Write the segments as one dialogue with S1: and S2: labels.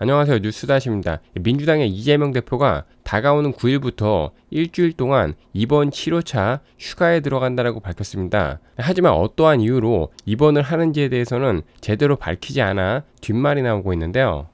S1: 안녕하세요 뉴스다시입니다. 민주당의 이재명 대표가 다가오는 9일부터 일주일 동안 입원 치료차 휴가에 들어간다라고 밝혔습니다. 하지만 어떠한 이유로 입원을 하는지에 대해서는 제대로 밝히지 않아 뒷말이 나오고 있는데요.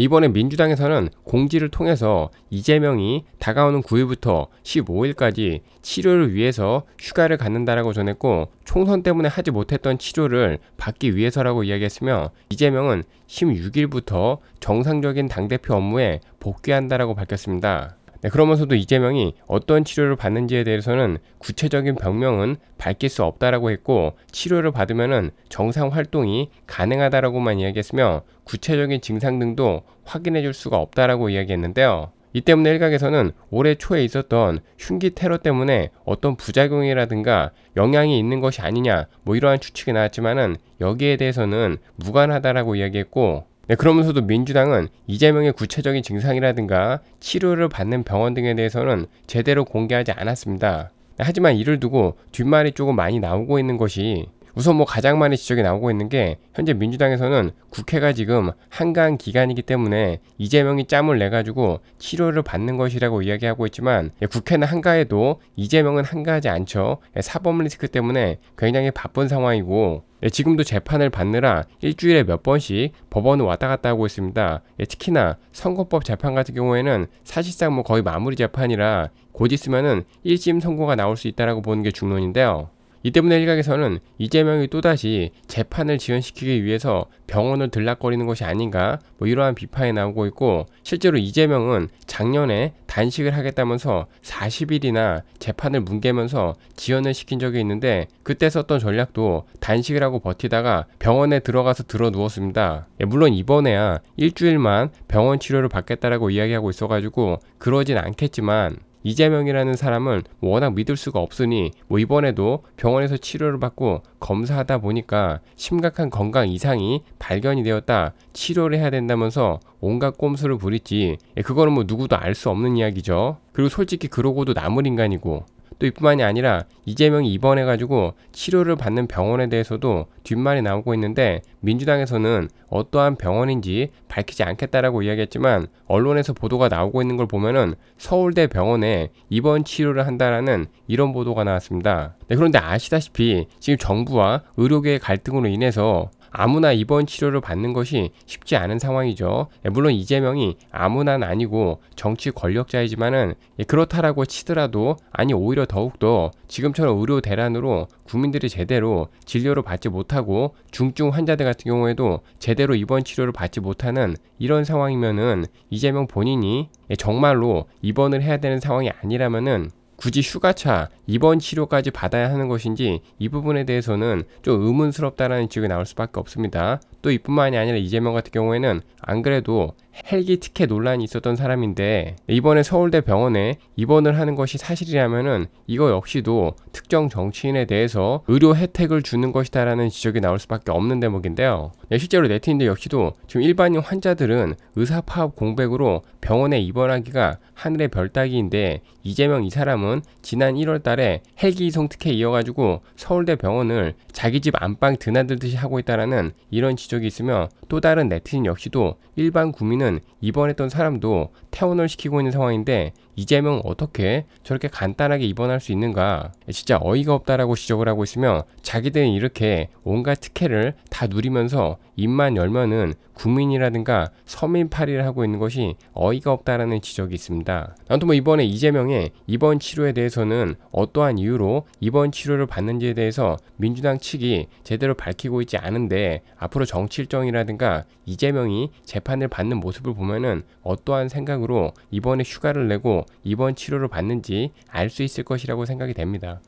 S1: 이번에 민주당에서는 공지를 통해서 이재명이 다가오는 9일부터 15일까지 치료를 위해서 휴가를 갖는다라고 전했고 총선 때문에 하지 못했던 치료를 받기 위해서라고 이야기했으며 이재명은 16일부터 정상적인 당대표 업무에 복귀한다라고 밝혔습니다. 네, 그러면서도 이재명이 어떤 치료를 받는지에 대해서는 구체적인 병명은 밝힐 수 없다라고 했고 치료를 받으면 정상 활동이 가능하다라고만 이야기했으며 구체적인 증상 등도 확인해 줄 수가 없다라고 이야기했는데요. 이 때문에 일각에서는 올해 초에 있었던 흉기 테러 때문에 어떤 부작용이라든가 영향이 있는 것이 아니냐 뭐 이러한 추측이 나왔지만은 여기에 대해서는 무관하다라고 이야기했고 네, 그러면서도 민주당은 이재명의 구체적인 증상이라든가 치료를 받는 병원 등에 대해서는 제대로 공개하지 않았습니다. 네, 하지만 이를 두고 뒷말이 조금 많이 나오고 있는 것이 우선 뭐 가장 많이 지적이 나오고 있는 게 현재 민주당에서는 국회가 지금 한강 기간이기 때문에 이재명이 짬을 내가지고 치료를 받는 것이라고 이야기하고 있지만 예, 국회는 한가해도 이재명은 한가하지 않죠. 예, 사법 리스크 때문에 굉장히 바쁜 상황이고 예, 지금도 재판을 받느라 일주일에 몇 번씩 법원을 왔다 갔다 하고 있습니다. 특히나 선거법 재판 같은 경우에는 사실상 뭐 거의 마무리 재판이라 곧 있으면은 1심 선고가 나올 수 있다라고 보는 게 중론인데요. 이 때문에 일각에서는 이재명이 또다시 재판을 지연시키기 위해서 병원을 들락거리는 것이 아닌가 뭐 이러한 비판이 나오고 있고 실제로 이재명은 작년에 단식을 하겠다면서 40일이나 재판을 뭉개면서 지연을 시킨 적이 있는데 그때 썼던 전략도 단식을 하고 버티다가 병원에 들어가서 들어 누웠습니다. 예, 물론 이번에야 일주일만 병원 치료를 받겠다라고 이야기하고 있어가지고 그러진 않겠지만 이재명이라는 사람은 워낙 믿을 수가 없으니 뭐 이번에도 병원에서 치료를 받고 검사하다 보니까 심각한 건강 이상이 발견이 되었다. 치료를 해야 된다면서 온갖 꼼수를 부리지. 예, 그거는 뭐 누구도 알 수 없는 이야기죠. 그리고 솔직히 그러고도 남을 인간이고 또 이뿐만이 아니라 이재명이 입원해가지고 치료를 받는 병원에 대해서도 뒷말이 나오고 있는데 민주당에서는 어떠한 병원인지 밝히지 않겠다라고 이야기했지만 언론에서 보도가 나오고 있는 걸 보면은 서울대 병원에 입원 치료를 한다라는 이런 보도가 나왔습니다. 네, 그런데 아시다시피 지금 정부와 의료계의 갈등으로 인해서 아무나 입원 치료를 받는 것이 쉽지 않은 상황이죠. 예, 물론 이재명이 아무나는 아니고 정치 권력자이지만은 예, 그렇다라고 치더라도 아니 오히려 더욱더 지금처럼 의료 대란으로 국민들이 제대로 진료를 받지 못하고 중증 환자들 같은 경우에도 제대로 입원 치료를 받지 못하는 이런 상황이면은 이재명 본인이 예, 정말로 입원을 해야 되는 상황이 아니라면은 굳이 휴가차 입원 치료까지 받아야 하는 것인지 이 부분에 대해서는 좀 의문스럽다라는 지적이 나올 수밖에 없습니다. 또 이뿐만이 아니라 이재명 같은 경우에는 안 그래도 헬기 티켓 논란이 있었던 사람인데 이번에 서울대 병원에 입원을 하는 것이 사실이라면은 이거 역시도 특정 정치인에 대해서 의료 혜택을 주는 것이다라는 지적이 나올 수밖에 없는 대목인데요. 네, 실제로 네티인데 역시도 지금 일반인 환자들은 의사 파업 공백으로 병원에 입원하기가 하늘의 별따기인데 이재명 이 사람은 지난 1월 달에 8에 헬기 성특혜 이어가지고 서울대 병원을 자기 집 안방 드나들듯이 하고 있다라는 이런 지적이 있으며 또 다른 네티즌 역시도 일반 구민은 입원했던 사람도 퇴원을 시키고 있는 상황인데 이재명 은 어떻게 저렇게 간단하게 입원할 수 있는가 진짜 어이가 없다라고 지적을 하고 있으며 자기들은 이렇게 온갖 특혜를 다 누리면서 입만 열면은 국민이라든가 서민파리를 하고 있는 것이 어이가 없다라는 지적이 있습니다. 아무튼 뭐 이번에 이재명의 입원 치료에 대해서는 어떠한 이유로 입원 치료를 받는지에 대해서 민주당 측이 제대로 밝히고 있지 않은데 앞으로 정치일정이라든가 이재명이 재판을 받는 모습을 보면은 어떠한 생각으로 이번에 휴가를 내고 이번 치료를 받는지 알 수 있을 것이라고 생각이 됩니다.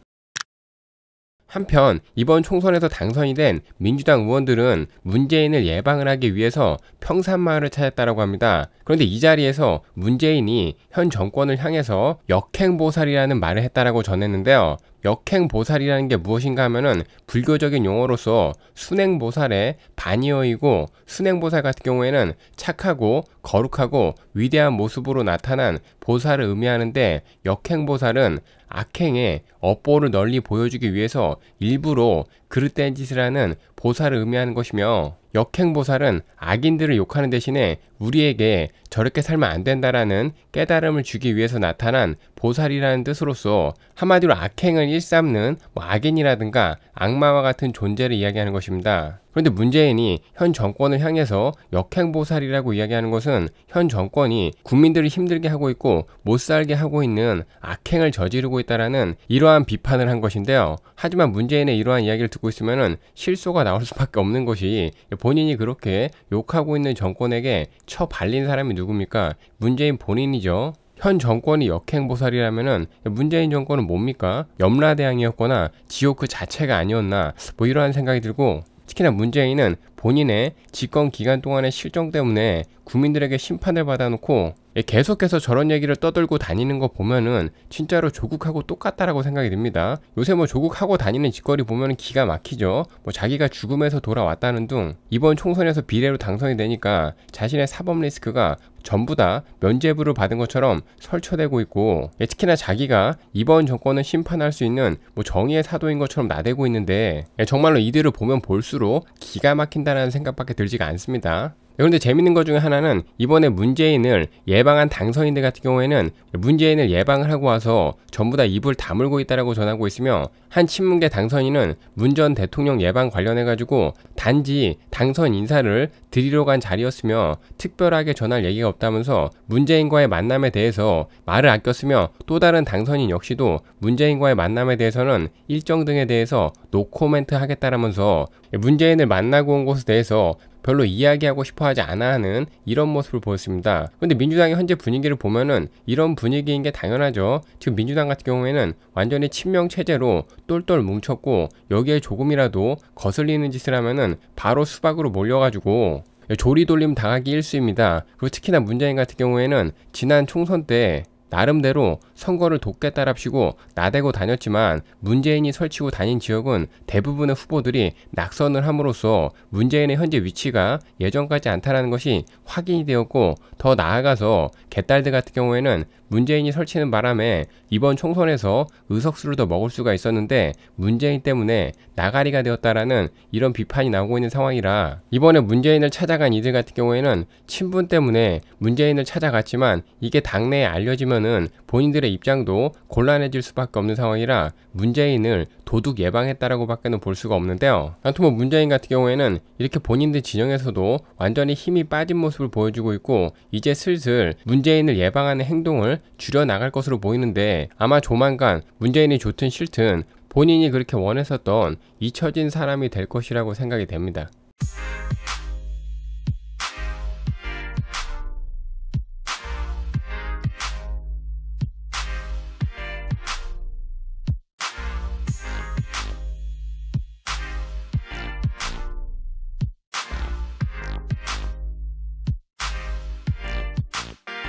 S1: 한편 이번 총선에서 당선이 된 민주당 의원들은 문재인을 예방을 하기 위해서 평산마을을 찾았다라고 합니다. 그런데 이 자리에서 문재인이 현 정권을 향해서 역행보살이라는 말을 했다라고 전했는데요. 역행보살이라는 게 무엇인가 하면은 불교적인 용어로서 순행보살의 반이어이고 순행보살 같은 경우에는 착하고 거룩하고 위대한 모습으로 나타난 보살을 의미하는데 역행보살은 악행의 업보를 널리 보여주기 위해서 일부러 그릇된 짓을 하는 보살을 의미하는 것이며 역행보살은 악인들을 욕하는 대신에 우리에게 저렇게 살면 안 된다라는 깨달음을 주기 위해서 나타난 보살이라는 뜻으로서 한마디로 악행을 일삼는 뭐 악인이라든가 악마와 같은 존재를 이야기하는 것입니다. 그런데 문재인이 현 정권을 향해서 역행보살이라고 이야기하는 것은 현 정권이 국민들을 힘들게 하고 있고 못살게 하고 있는 악행을 저지르고 있다라는 이러한 비판을 한 것인데요. 하지만 문재인의 이러한 이야기를 듣고 있으면 실소가 나옵니다. 나올 수밖에 없는 것이 본인이 그렇게 욕하고 있는 정권에게 처 발린 사람이 누굽니까? 문재인 본인이죠. 현 정권이 역행보살이라면 문재인 정권은 뭡니까? 염라대왕이었거나 지옥 그 자체가 아니었나 뭐 이러한 생각이 들고 특히나 문재인은 본인의 집권 기간 동안의 실정 때문에 국민들에게 심판을 받아놓고 예, 계속해서 저런 얘기를 떠들고 다니는 거 보면은 진짜로 조국하고 똑같다라고 생각이 듭니다. 요새 뭐 조국하고 다니는 짓거리 보면은 기가 막히죠. 뭐 자기가 죽음에서 돌아왔다는 둥 이번 총선에서 비례로 당선이 되니까 자신의 사법 리스크가 전부 다 면죄부를 받은 것처럼 설쳐되고 있고 예, 특히나 자기가 이번 정권을 심판할 수 있는 뭐 정의의 사도인 것처럼 나대고 있는데 예, 정말로 이들을 보면 볼수록 기가 막힌다는 생각밖에 들지가 않습니다. 예, 그런데 재밌는 것 중에 하나는 이번에 문재인을 예방한 당선인들 같은 경우에는 문재인을 예방을 하고 와서 전부 다 입을 다물고 있다라고 전하고 있으며 한 친문계 당선인은 문 전 대통령 예방 관련해 가지고 단지 당선 인사를 드리러 간 자리였으며 특별하게 전할 얘기가 없다면서 문재인과의 만남에 대해서 말을 아꼈으며 또 다른 당선인 역시도 문재인과의 만남에 대해서는 일정 등에 대해서 노코멘트 하겠다라면서 문재인을 만나고 온 것에 대해서 별로 이야기하고 싶어 하지 않아 하는 이런 모습을 보였습니다. 근데 민주당의 현재 분위기를 보면은 이런 분위기인 게 당연하죠. 지금 민주당 같은 경우에는 완전히 친명 체제로 똘똘 뭉쳤고 여기에 조금이라도 거슬리는 짓을 하면은 바로 수박으로 몰려가지고 조리돌림 당하기 일쑤입니다. 그리고 특히나 문재인 같은 경우에는 지난 총선 때 나름대로 선거를 돕겠다랍시고 나대고 다녔지만 문재인이 설치고 다닌 지역은 대부분의 후보들이 낙선을 함으로써 문재인의 현재 위치가 예전까지 않다라는 것이 확인이 되었고 더 나아가서 개딸들 같은 경우에는 문재인이 설치는 바람에 이번 총선에서 의석수를 더 먹을 수가 있었는데 문재인 때문에 나가리가 되었다라는 이런 비판이 나오고 있는 상황이라 이번에 문재인을 찾아간 이들 같은 경우에는 친분 때문에 문재인을 찾아갔지만 이게 당내에 알려지면 보면은 본인들의 입장도 곤란해질 수밖에 없는 상황이라 문재인을 도둑 예방했다라고 밖에는 볼 수가 없는데요. 아무튼 뭐 문재인 같은 경우에는 이렇게 본인들 진영에서도 완전히 힘이 빠진 모습을 보여주고 있고 이제 슬슬 문재인을 예방하는 행동을 줄여나갈 것으로 보이는데 아마 조만간 문재인이 좋든 싫든 본인이 그렇게 원했었던 잊혀진 사람이 될 것이라고 생각이 됩니다.